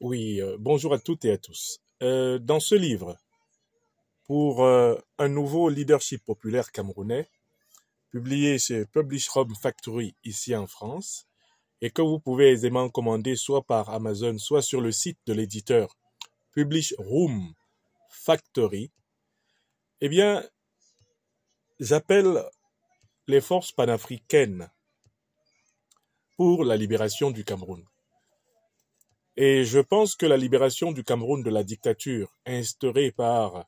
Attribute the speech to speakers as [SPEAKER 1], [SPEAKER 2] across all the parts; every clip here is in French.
[SPEAKER 1] Oui, euh, bonjour à toutes et à tous. Euh, dans ce livre, pour euh, un nouveau leadership populaire camerounais, publié chez Publish Room Factory ici en France, et que vous pouvez aisément commander soit par Amazon, soit sur le site de l'éditeur Publish Room Factory, eh bien, j'appelle les forces panafricaines pour la libération du Cameroun. Et je pense que la libération du Cameroun de la dictature instaurée par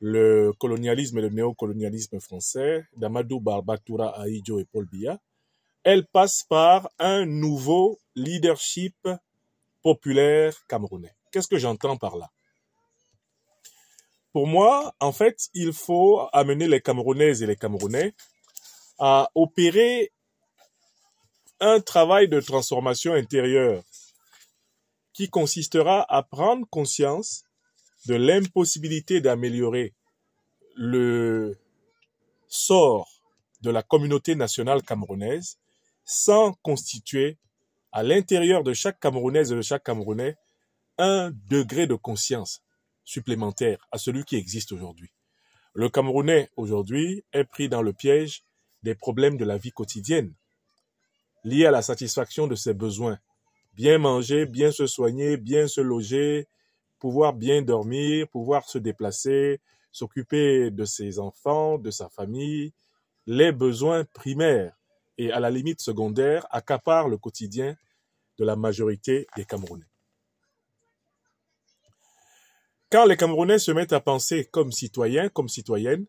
[SPEAKER 1] le colonialisme et le néocolonialisme français d'Amadou Barbatoura Aïdjo et Paul Biya, elle passe par un nouveau leadership populaire camerounais. Qu'est-ce que j'entends par là Pour moi, en fait, il faut amener les Camerounaises et les Camerounais à opérer un travail de transformation intérieure qui consistera à prendre conscience de l'impossibilité d'améliorer le sort de la communauté nationale camerounaise sans constituer à l'intérieur de chaque Camerounaise et de chaque Camerounais un degré de conscience supplémentaire à celui qui existe aujourd'hui. Le Camerounais aujourd'hui est pris dans le piège des problèmes de la vie quotidienne liés à la satisfaction de ses besoins bien manger, bien se soigner, bien se loger, pouvoir bien dormir, pouvoir se déplacer, s'occuper de ses enfants, de sa famille, les besoins primaires et à la limite secondaires accaparent le quotidien de la majorité des Camerounais. Quand les Camerounais se mettent à penser comme citoyens, comme citoyennes,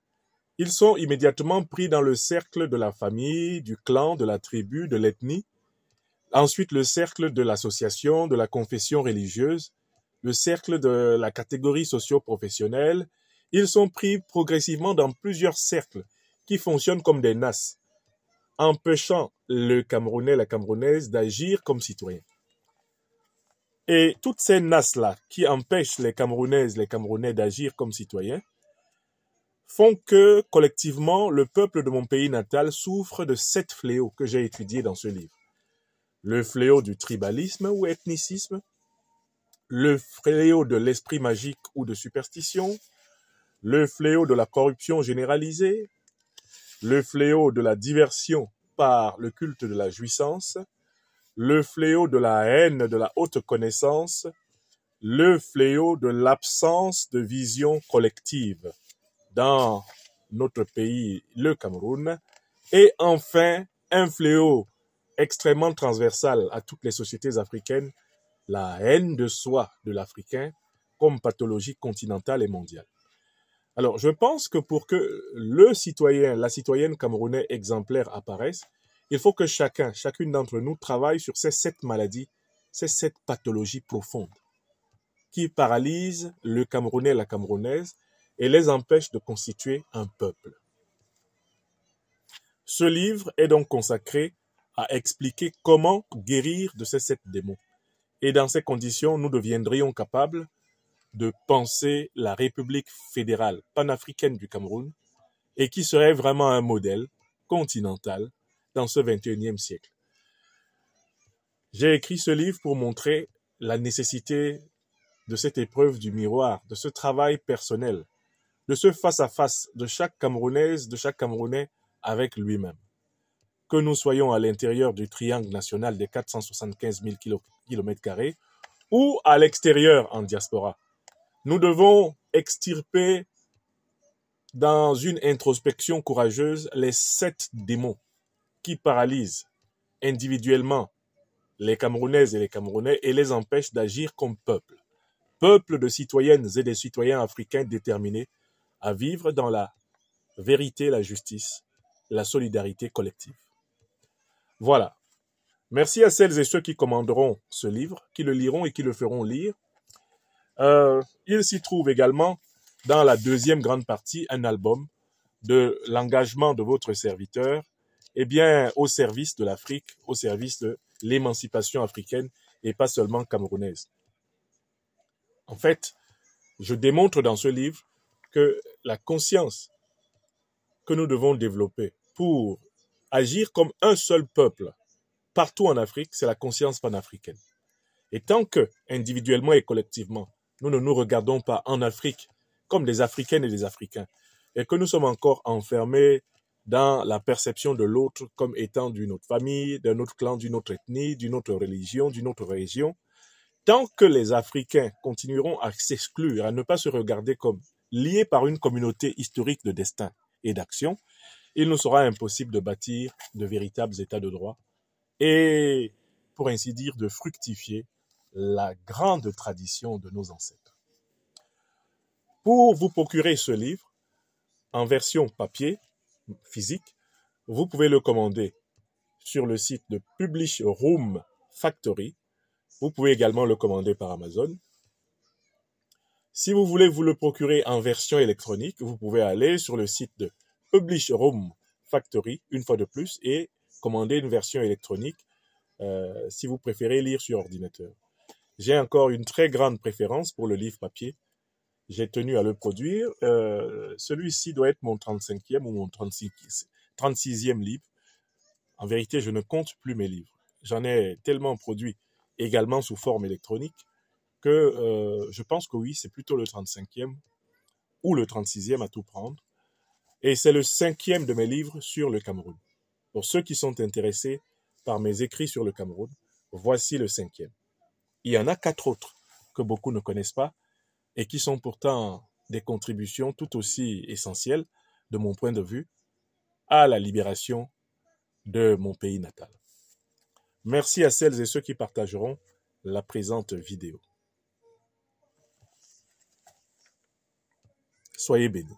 [SPEAKER 1] ils sont immédiatement pris dans le cercle de la famille, du clan, de la tribu, de l'ethnie, Ensuite, le cercle de l'association, de la confession religieuse, le cercle de la catégorie socio-professionnelle. Ils sont pris progressivement dans plusieurs cercles qui fonctionnent comme des NAS, empêchant le Camerounais, la Camerounaise d'agir comme citoyen. Et toutes ces NAS-là qui empêchent les Camerounaises, les Camerounais d'agir comme citoyens, font que collectivement, le peuple de mon pays natal souffre de sept fléaux que j'ai étudiés dans ce livre le fléau du tribalisme ou ethnicisme, le fléau de l'esprit magique ou de superstition, le fléau de la corruption généralisée, le fléau de la diversion par le culte de la jouissance, le fléau de la haine de la haute connaissance, le fléau de l'absence de vision collective dans notre pays, le Cameroun, et enfin un fléau extrêmement transversale à toutes les sociétés africaines, la haine de soi de l'Africain comme pathologie continentale et mondiale. Alors, je pense que pour que le citoyen, la citoyenne camerounais exemplaire apparaisse, il faut que chacun, chacune d'entre nous travaille sur ces sept maladies, ces sept pathologies profondes qui paralysent le Camerounais, la Camerounaise et les empêchent de constituer un peuple. Ce livre est donc consacré à expliquer comment guérir de ces sept démons. Et dans ces conditions, nous deviendrions capables de penser la République fédérale panafricaine du Cameroun et qui serait vraiment un modèle continental dans ce 21e siècle. J'ai écrit ce livre pour montrer la nécessité de cette épreuve du miroir, de ce travail personnel, de ce face à -face de chaque Camerounaise, de chaque Camerounais avec lui-même que nous soyons à l'intérieur du triangle national des 475 000 carrés ou à l'extérieur en diaspora. Nous devons extirper dans une introspection courageuse les sept démons qui paralysent individuellement les Camerounaises et les Camerounais et les empêchent d'agir comme peuple. Peuple de citoyennes et des citoyens africains déterminés à vivre dans la vérité, la justice, la solidarité collective. Voilà. Merci à celles et ceux qui commanderont ce livre, qui le liront et qui le feront lire. Euh, il s'y trouve également, dans la deuxième grande partie, un album de l'engagement de votre serviteur, eh bien, au service de l'Afrique, au service de l'émancipation africaine et pas seulement camerounaise. En fait, je démontre dans ce livre que la conscience que nous devons développer pour agir comme un seul peuple partout en Afrique, c'est la conscience panafricaine. Et tant que, individuellement et collectivement, nous ne nous regardons pas en Afrique comme des Africaines et des Africains, et que nous sommes encore enfermés dans la perception de l'autre comme étant d'une autre famille, d'un autre clan, d'une autre ethnie, d'une autre religion, d'une autre région, tant que les Africains continueront à s'exclure, à ne pas se regarder comme liés par une communauté historique de destin et d'action, il nous sera impossible de bâtir de véritables états de droit et, pour ainsi dire, de fructifier la grande tradition de nos ancêtres. Pour vous procurer ce livre, en version papier, physique, vous pouvez le commander sur le site de Publish Room Factory. Vous pouvez également le commander par Amazon. Si vous voulez vous le procurer en version électronique, vous pouvez aller sur le site de Publish Room Factory, une fois de plus, et commander une version électronique euh, si vous préférez lire sur ordinateur. J'ai encore une très grande préférence pour le livre papier. J'ai tenu à le produire. Euh, celui-ci doit être mon 35e ou mon 36, 36e livre. En vérité, je ne compte plus mes livres. J'en ai tellement produit, également sous forme électronique, que euh, je pense que oui, c'est plutôt le 35e ou le 36e à tout prendre et c'est le cinquième de mes livres sur le Cameroun. Pour ceux qui sont intéressés par mes écrits sur le Cameroun, voici le cinquième. Il y en a quatre autres que beaucoup ne connaissent pas et qui sont pourtant des contributions tout aussi essentielles, de mon point de vue, à la libération de mon pays natal. Merci à celles et ceux qui partageront la présente vidéo. Soyez bénis.